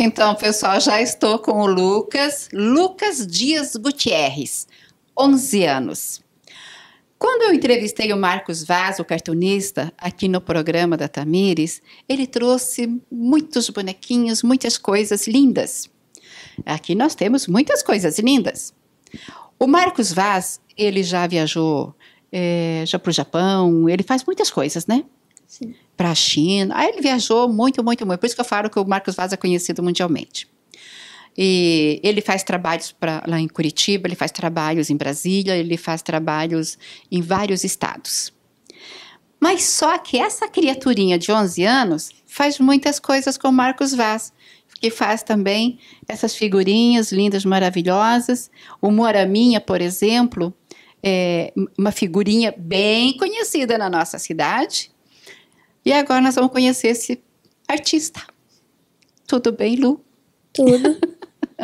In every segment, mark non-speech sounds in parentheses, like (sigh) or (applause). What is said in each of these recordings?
Então, pessoal, já estou com o Lucas, Lucas Dias Gutierrez, 11 anos. Quando eu entrevistei o Marcos Vaz, o cartunista, aqui no programa da Tamires, ele trouxe muitos bonequinhos, muitas coisas lindas. Aqui nós temos muitas coisas lindas. O Marcos Vaz, ele já viajou é, já para o Japão, ele faz muitas coisas, né? para a China. Aí ele viajou muito, muito, muito. Por isso que eu falo que o Marcos Vaz é conhecido mundialmente. E ele faz trabalhos pra, lá em Curitiba, ele faz trabalhos em Brasília, ele faz trabalhos em vários estados. Mas só que essa criaturinha de 11 anos faz muitas coisas com o Marcos Vaz, que faz também essas figurinhas lindas, maravilhosas. O Moraminha, por exemplo, é uma figurinha bem conhecida na nossa cidade, e agora nós vamos conhecer esse artista. Tudo bem, Lu? Tudo.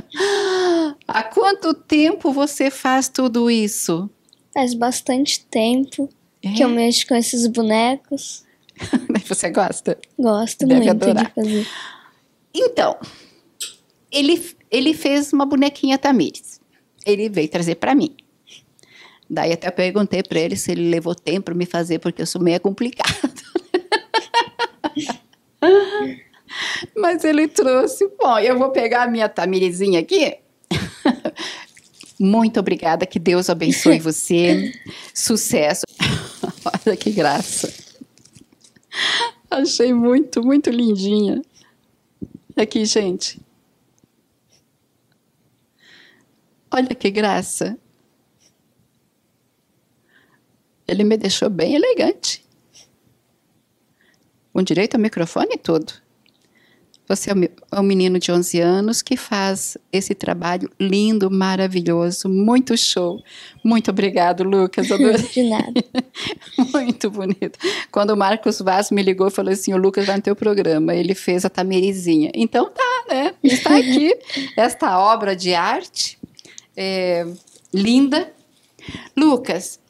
(laughs) Há quanto tempo você faz tudo isso? Faz bastante tempo é. que eu mexo com esses bonecos. (laughs) você gosta? Gosto Deve muito adorar. de fazer. Então, ele, ele fez uma bonequinha Tamires. Ele veio trazer para mim. Daí até perguntei para ele se ele levou tempo para me fazer, porque eu sou meio complicada. (laughs) Mas ele trouxe. Bom, eu vou pegar a minha Tamirizinha aqui. (laughs) Muito obrigada, que Deus abençoe (laughs) você. Sucesso. Olha que graça. Achei muito, muito lindinha. Aqui, gente. Olha que graça. Ele me deixou bem elegante com direito ao microfone e tudo. Você é um é menino de 11 anos que faz esse trabalho lindo, maravilhoso, muito show. Muito obrigado, Lucas. de nada. (laughs) muito bonito. Quando o Marcos Vaz me ligou e falou assim: o Lucas vai no teu programa, ele fez a Tamirizinha. Então tá, né? Está aqui esta obra de arte é, linda. Lucas,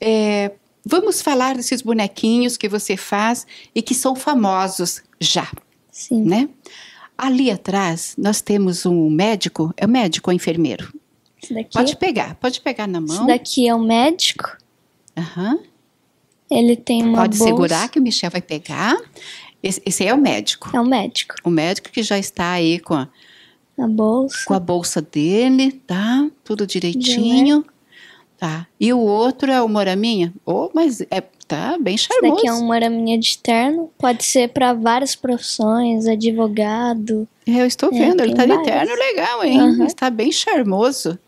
é, Vamos falar desses bonequinhos que você faz e que são famosos já. Sim. Né? Ali atrás, nós temos um médico, é o médico ou enfermeiro? Daqui, pode pegar, pode pegar na mão. Esse daqui é o um médico. Aham. Ele tem uma Pode bolsa. segurar que o Michel vai pegar. Esse, esse aí é o médico. É o médico. O médico que já está aí com a, bolsa. Com a bolsa dele, tá? Tudo né? direitinho. Direito. Tá. E o outro é o moraminha? Oh, mas é tá bem charmoso. Esse daqui é um moraminha de terno. Pode ser para várias profissões, advogado. É, eu estou é, vendo, é, ele tá de terno legal, hein? Uhum. Está bem charmoso.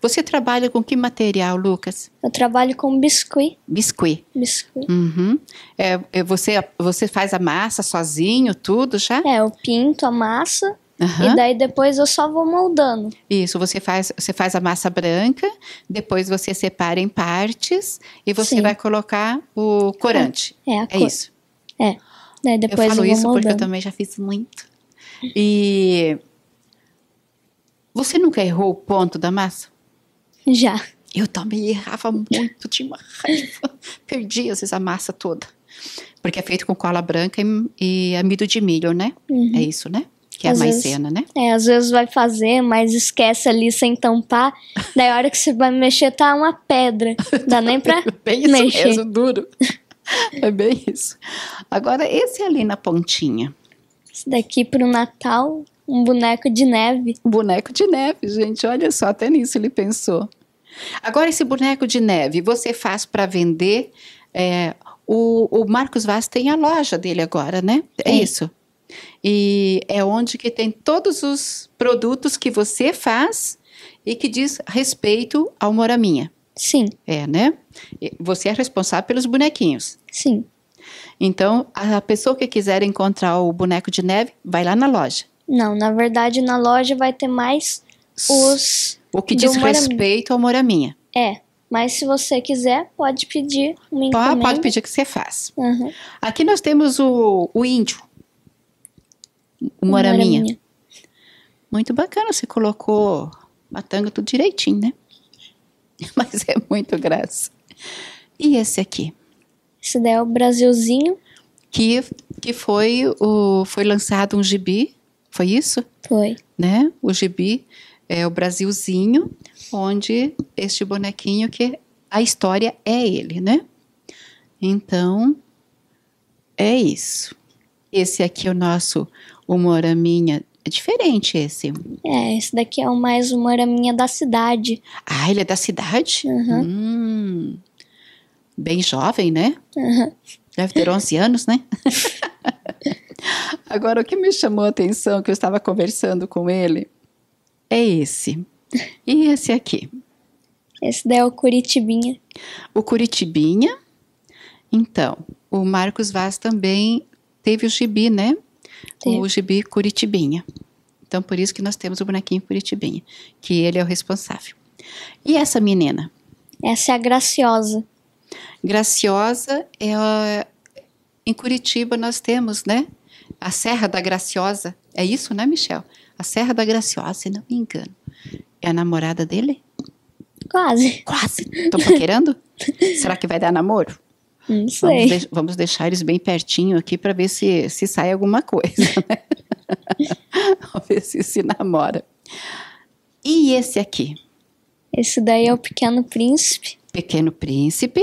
Você trabalha com que material, Lucas? Eu trabalho com biscuit. Biscuit. Biscuit. Uhum. É, é você, você faz a massa sozinho, tudo já? É, eu pinto a massa Uhum. E daí depois eu só vou moldando. Isso, você faz, você faz a massa branca, depois você separa em partes e você Sim. vai colocar o corante. É, é a é cor. É isso. É. Daí depois eu falo eu isso moldando. porque eu também já fiz muito. E você nunca errou o ponto da massa? Já. Eu também errava muito, tinha uma raiva. (laughs) Perdi às vezes a massa toda. Porque é feito com cola branca e, e amido de milho, né? Uhum. É isso, né? que é mais a maisena, vezes, né? É, às vezes vai fazer, mas esquece ali sem tampar. Daí a hora que você vai mexer, tá uma pedra. (laughs) Dá nem pra (laughs) bem isso mexer. Mesmo, duro. (laughs) É bem isso. Agora, esse ali na pontinha. Esse daqui pro Natal, um boneco de neve. Boneco de neve, gente. Olha só, até nisso ele pensou. Agora, esse boneco de neve, você faz para vender. É, o, o Marcos Vaz tem a loja dele agora, né? É, é. isso? E é onde que tem todos os produtos que você faz e que diz respeito ao Mora Minha. Sim. É, né? Você é responsável pelos bonequinhos. Sim. Então, a pessoa que quiser encontrar o boneco de neve, vai lá na loja. Não, na verdade, na loja vai ter mais os. O que diz respeito ao Mora Minha. É. Mas se você quiser, pode pedir uma encomenda. Pode, pedir que você faz. Uhum. Aqui nós temos o, o índio, uma hora, minha. minha. Muito bacana, você colocou tanga tudo direitinho, né? (laughs) Mas é muito graça. E esse aqui? Esse daí é o Brasilzinho. Que, que foi, o, foi lançado um gibi, foi isso? Foi. Né? O gibi é o Brasilzinho, onde este bonequinho que a história é ele, né? Então, é isso. Esse aqui é o nosso humor a minha. É diferente esse. É, esse daqui é o mais humor a minha da cidade. Ah, ele é da cidade? Uhum. Hum, bem jovem, né? Uhum. Deve ter 11 (laughs) anos, né? Agora, o que me chamou a atenção que eu estava conversando com ele é esse. E esse aqui? Esse daí é o Curitibinha. O Curitibinha. Então, o Marcos Vaz também teve o gibi, né? o gibi Curitibinha. Então, por isso que nós temos o bonequinho Curitibinha, que ele é o responsável. E essa menina? Essa é a Graciosa. Graciosa é. A... Em Curitiba nós temos, né? A Serra da Graciosa. É isso, né, Michel? A Serra da Graciosa, se não me engano. É a namorada dele? Quase. Quase. Tô paquerando? (laughs) Será que vai dar namoro? Não sei. Vamos, de vamos deixar eles bem pertinho aqui para ver se, se sai alguma coisa, (laughs) né? vamos ver se se namora. E esse aqui? Esse daí é o Pequeno Príncipe. Pequeno Príncipe.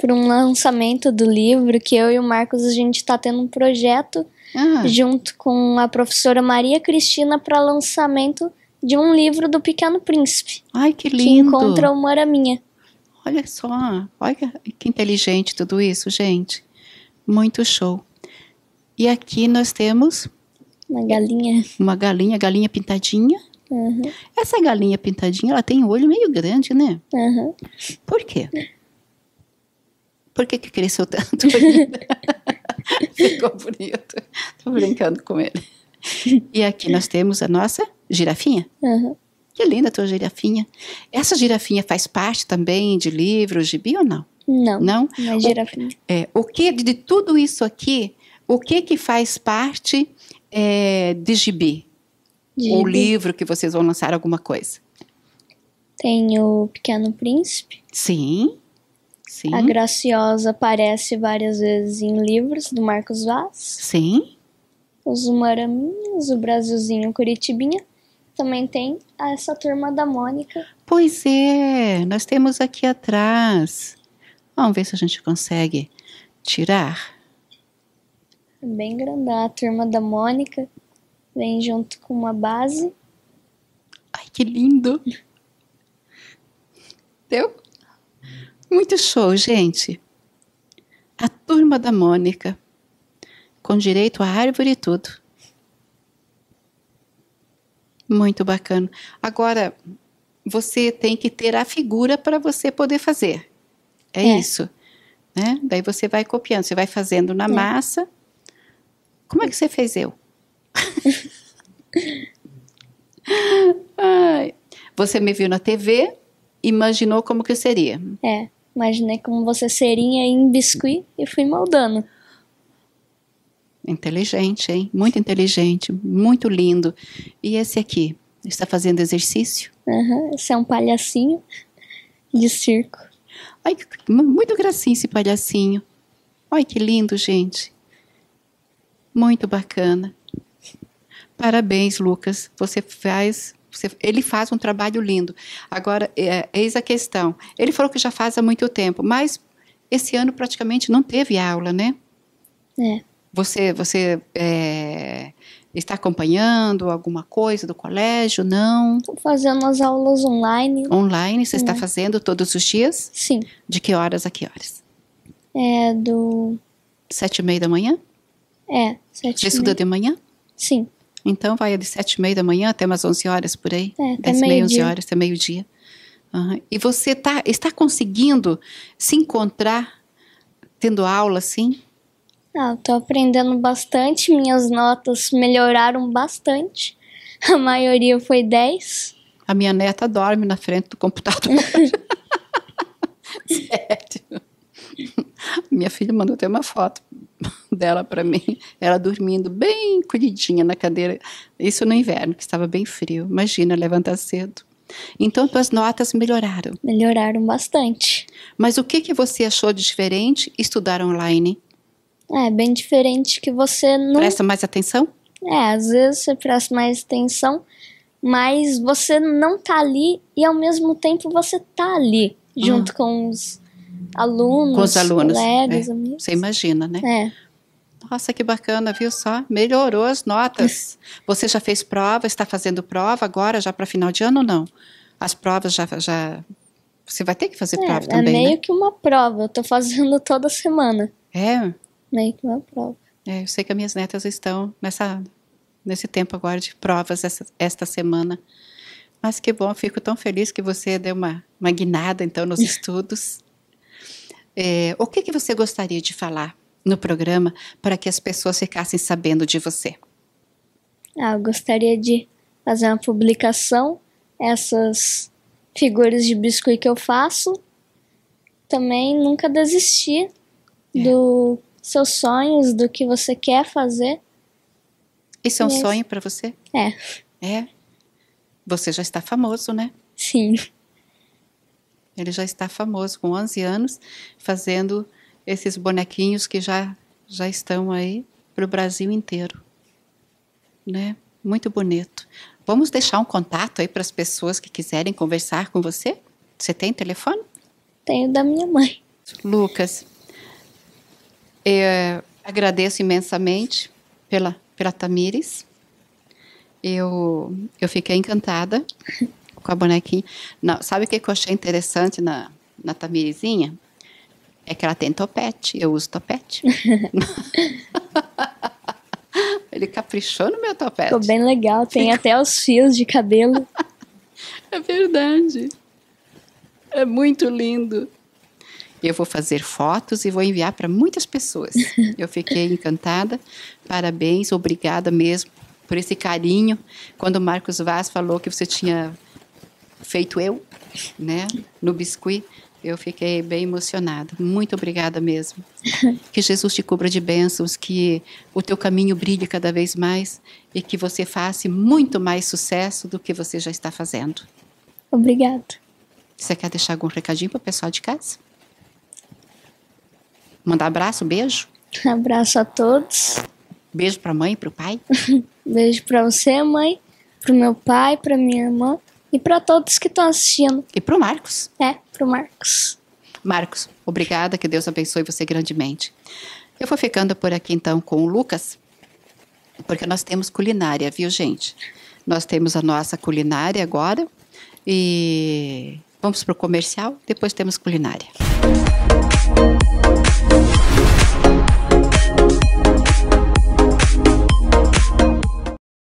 Para um lançamento do livro que eu e o Marcos a gente está tendo um projeto ah. junto com a professora Maria Cristina para lançamento de um livro do Pequeno Príncipe. Ai, que lindo! Que encontra uma hora minha. Olha só, olha que inteligente tudo isso, gente. Muito show. E aqui nós temos uma galinha. Uma galinha, galinha pintadinha. Uhum. Essa galinha pintadinha, ela tem um olho meio grande, né? Uhum. Por quê? Por que, que cresceu tanto? (laughs) (laughs) Ficou bonito. Tô brincando com ele. E aqui nós temos a nossa girafinha. Uhum que linda a tua girafinha. Essa girafinha faz parte também de livros, gibi ou não? Não, não, não é girafinha. O, é, o que de tudo isso aqui, o que que faz parte é, de gibi? o livro que vocês vão lançar alguma coisa? Tem o Pequeno Príncipe. Sim. Sim. A Graciosa aparece várias vezes em livros do Marcos Vaz. Sim. Os Maraminhas, o Brasilzinho Curitibinha também tem essa turma da Mônica. Pois é, nós temos aqui atrás. Vamos ver se a gente consegue tirar. É bem grandão, a turma da Mônica vem junto com uma base. Ai, que lindo! Deu? Muito show, gente! A turma da Mônica, com direito à árvore e tudo. Muito bacana. Agora, você tem que ter a figura para você poder fazer. É, é. isso. Né? Daí você vai copiando, você vai fazendo na é. massa. Como é que você fez eu? (laughs) você me viu na TV, imaginou como que seria. É, imaginei como você seria em biscuit e fui moldando. Inteligente, hein? Muito inteligente, muito lindo. E esse aqui? Está fazendo exercício? Uhum, esse é um palhacinho de circo. Ai, muito gracinha esse palhacinho. Olha que lindo, gente. Muito bacana. Parabéns, Lucas. Você faz. Você, ele faz um trabalho lindo. Agora, é, eis a questão. Ele falou que já faz há muito tempo, mas esse ano praticamente não teve aula, né? É. Você, você é, está acompanhando alguma coisa do colégio? Não? Estou fazendo as aulas online. Online, você né? está uhum. fazendo todos os dias? Sim. De que horas a que horas? É do... Sete e meia da manhã? É, sete Você estuda de manhã? Sim. Então vai de sete e meia da manhã até umas onze horas por aí? É, até Dez meio meia, onze horas, até meio-dia. Uhum. E você tá, está conseguindo se encontrar tendo aula assim? Ah, tô aprendendo bastante, minhas notas melhoraram bastante. A maioria foi 10. A minha neta dorme na frente do computador. (laughs) Sério. Minha filha mandou até uma foto dela para mim, ela dormindo bem colhidinha na cadeira. Isso no inverno, que estava bem frio. Imagina levantar cedo. Então, tuas notas melhoraram? Melhoraram bastante. Mas o que, que você achou de diferente estudar online? É, bem diferente que você não. Presta mais atenção? É, às vezes você presta mais atenção, mas você não tá ali e ao mesmo tempo você tá ali, junto ah. com os alunos, com os alunos, colegas, é. amigos. Você imagina, né? É. Nossa, que bacana, viu só? Melhorou as notas. (laughs) Você já fez prova, está fazendo prova agora, já para final de ano ou não? As provas já, já. Você vai ter que fazer é, prova também. É meio né? que uma prova, eu tô fazendo (laughs) toda semana. É? nem que uma prova. É, eu sei que as minhas netas estão nessa, nesse tempo agora de provas essa, esta semana. Mas que bom, fico tão feliz que você deu uma, uma guinada então nos (laughs) estudos. É, o que, que você gostaria de falar no programa para que as pessoas ficassem sabendo de você? Ah, eu gostaria de fazer uma publicação, essas figuras de biscoito que eu faço. Também nunca desistir é. do seus sonhos, do que você quer fazer. É isso é um e sonho para você? É. É. Você já está famoso, né? Sim. Ele já está famoso com 11 anos, fazendo esses bonequinhos que já já estão aí para o Brasil inteiro, né? Muito bonito. Vamos deixar um contato aí para as pessoas que quiserem conversar com você. Você tem telefone? Tenho da minha mãe. Lucas, eu eh, agradeço imensamente pela, pela Tamires. Eu, eu fiquei encantada com a bonequinha. Não, sabe o que, eu achei interessante na, na Tamirizinha? É que ela tem topete. Eu uso topete. (laughs) Ele caprichou no meu topete. Ficou bem legal. Tem até os fios de cabelo. (laughs) é verdade. É muito lindo. Eu vou fazer fotos e vou enviar para muitas pessoas. (laughs) Eu fiquei encantada. Parabéns, obrigada mesmo por esse carinho. Quando o Marcos Vaz falou que você tinha feito eu, né, no biscuit, eu fiquei bem emocionada. Muito obrigada mesmo. (laughs) Que Jesus te cubra de bênçãos, que o teu caminho brilhe cada vez mais e que você faça muito mais sucesso do que você já está fazendo. Obrigado. Você quer deixar algum recadinho para o pessoal de casa? Mandar abraço, beijo? Abraço a todos. Beijo a mãe, para o pai? (laughs) beijo para você, mãe, o meu pai, para minha irmã e para todos que estão assistindo. E para o Marcos? É, para o Marcos. Marcos, obrigada, que Deus abençoe você grandemente. Eu vou ficando por aqui então com o Lucas, porque nós temos culinária, viu, gente? Nós temos a nossa culinária agora e vamos para o comercial, depois temos culinária.